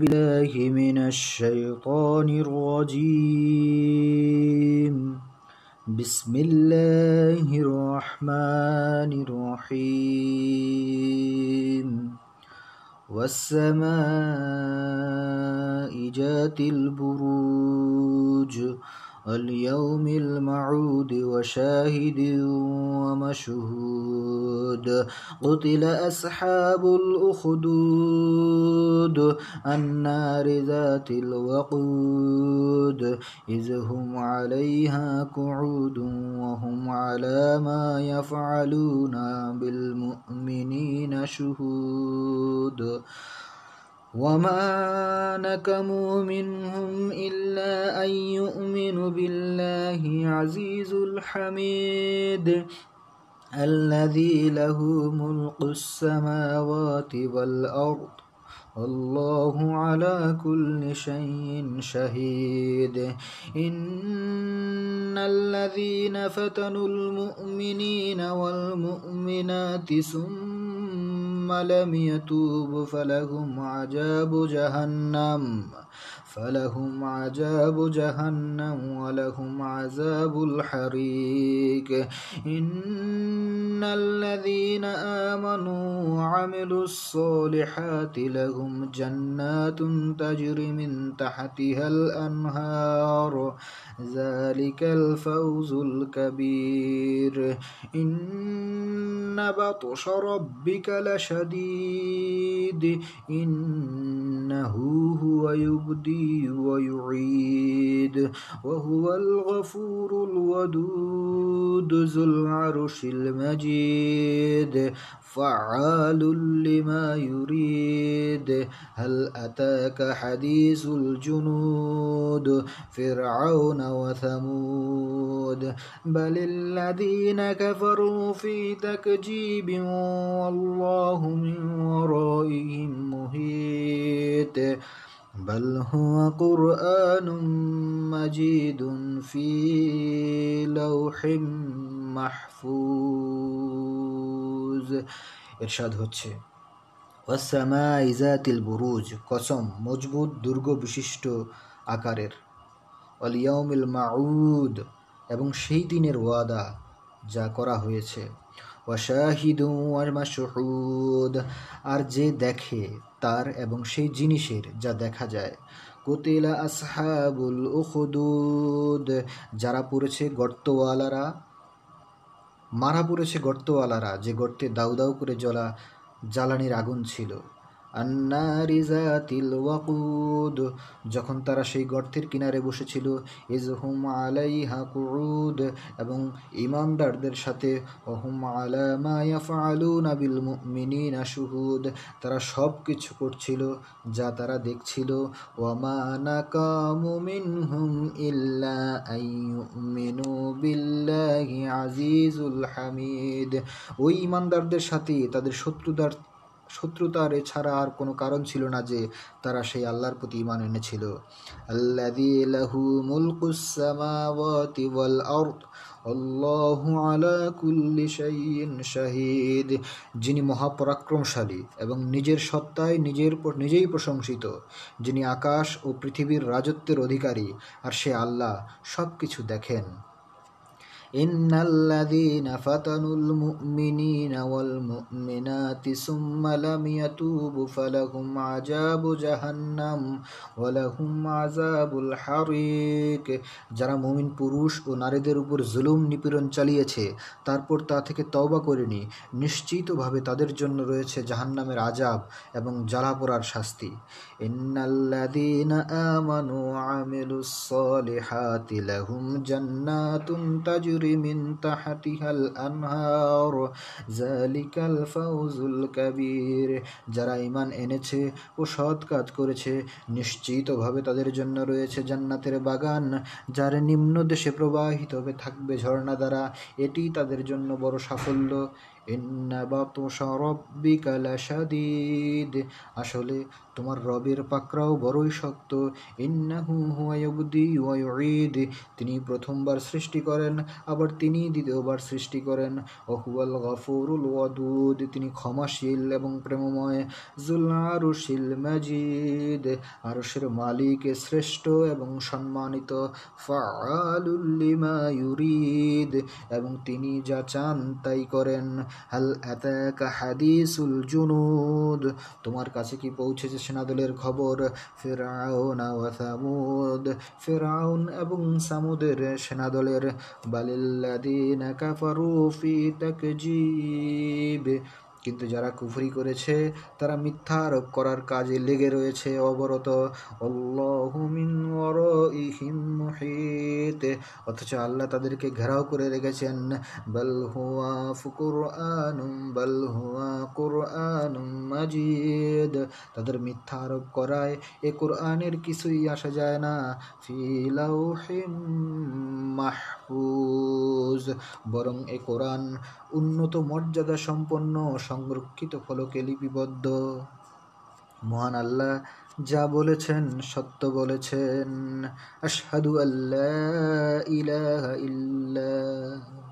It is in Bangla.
بالله من الشيطان الرجيم بسم الله الرحمن الرحيم والسماء ذات البروج اليوم المعود وشاهد ومشهود الأخدود قتل أصحاب الأخدود النار ذات الوقود إذ هم عليها قعود وهم على ما يفعلون بالمؤمنين شهود وما نكموا منهم إلا أن يؤمنوا بالله عزيز الحميد الذي له ملق السماوات والأرض والله على كل شيء شهيد إن الذين فتنوا المؤمنين والمؤمنات ثم لم يتوبوا فلهم عجاب جهنم فلهم عذاب جهنم ولهم عذاب الحريق إن الذين آمنوا وعملوا الصالحات لهم جنات تجري من تحتها الأنهار ذلك الفوز الكبير إن بطش ربك لشديد إنه هو ويبدي ويعيد وهو الغفور الودود ذو العرش المجيد فعال لما يريد هل أتاك حديث الجنود فرعون وثمود بل الذين كفروا في تكجيب والله من ورائهم محيط بل هو قرآن مجيد في لوح محفوظ ইরশাদ হচ্ছে ওয়াসামা ইজাতিল বুরুজ কসম মজবুত দুর্গ বিশিষ্ট আকারের অলিয়াউমিল মাউদ এবং সেই দিনের ওয়াদা যা করা হয়েছে অশাহিদ আর আর যে দেখে তার এবং সেই জিনিসের যা দেখা যায় কুতিলা আসহাবুল উখুদুদ যারা পড়েছে গর্তওয়ালারা মারা পড়েছে গর্তওয়ালারা যে গর্তে দাউ দাউ করে জ্বলা জ্বালানির আগুন ছিল আন্নারিজাতিল ওয়াকুদ যখন তারা সেই গর্তের কিনারে বসেছিল ইজহুম আলাইহা কুউদ এবং ইমানদারদের সাথে ওহুম আলা মা ইয়াফআলুনা বিল না সুহুদ তারা সব কিছু করছিল যা তারা দেখছিল ওয়া মা হুম ইল্লা আইয়ুমিনু বিল্লাহি আজিজুল হামিদ ওই ইমানদারদের সাথে তাদের শত্রুদার শত্রুতার এছাড়া আর কোনো কারণ ছিল না যে তারা সেই আল্লাহর প্রতি ইমান এনেছিল শাহিদ যিনি মহাপরাক্রমশালী এবং নিজের সত্তায় নিজের নিজেই প্রশংসিত যিনি আকাশ ও পৃথিবীর রাজত্বের অধিকারী আর সে আল্লাহ সব কিছু দেখেন إن الذين فتنوا المؤمنين والمؤمنات ثم لم يتوبوا فلهم عذاب جهنم ولهم عذاب الحريق যারা মুমিন পুরুষ ও নারীদের উপর জুলুম নিপীড়ন চালিয়েছে তারপর তা থেকে তওবা করেনি নিশ্চিতভাবে তাদের জন্য রয়েছে জাহান্নামের আজাব এবং জ্বালা পোড়ার শাস্তি ইন্নাল্লাযীনা আমানু আমিলুস সালিহাতি লাহুম জান্নাতুন তাজরি تجري من تحتها الأنهار ذلك الفوز الكبير যারা ইমান এনেছে ও সৎ কাজ করেছে নিশ্চিতভাবে তাদের জন্য রয়েছে জান্নাতের বাগান যার নিম্ন দেশে প্রবাহিত হবে থাকবে ঝর্ণা দ্বারা এটি তাদের জন্য বড় সাফল্য আসলে তোমার রবের পাকরাও বড়ই শক্ত ইন্নাহুয়াইদ তিনি প্রথমবার সৃষ্টি করেন আবার তিনি দ্বিতীয়বার সৃষ্টি করেন অহুয়াল গফরুল ওয়াদুদ তিনি ক্ষমাশীল এবং প্রেমময় জুলারুশিল মাজিদ আরশের মালিক শ্রেষ্ঠ এবং সম্মানিত ফালুল্লিমায়ুরিদ ইউরিদ এবং তিনি যা চান তাই করেন হাল আতাকা হাদিসুল জুনুদ তোমার কাছে কি পৌঁছেছে সেনাদলের খবর ফেরাউন ওয়াসামুদ ফেরাউন এবং সামুদের সেনাদলের বালিল্লাদিন কাফারু ফি তাকজিব কিন্তু যারা কুফরি করেছে তারা মিথ্যা আরোপ করার কাজে লেগে রয়েছে অবরত অথচ আল্লাহ তাদেরকে ঘেরাও করে রেখেছেন মাজিদ তাদের মিথ্যা আরোপ করায় এ কোরআনের কিছুই আসা যায় না ফিলাউহিম মাহফুজ বরং এ কোরআন উন্নত মর্যাদা সম্পন্ন সংরক্ষিত ফলকে লিপিবদ্ধ মহান আল্লাহ যা বলেছেন সত্য বলেছেন আশহাদু আল্লাহ ইলাহা ইল্লাহ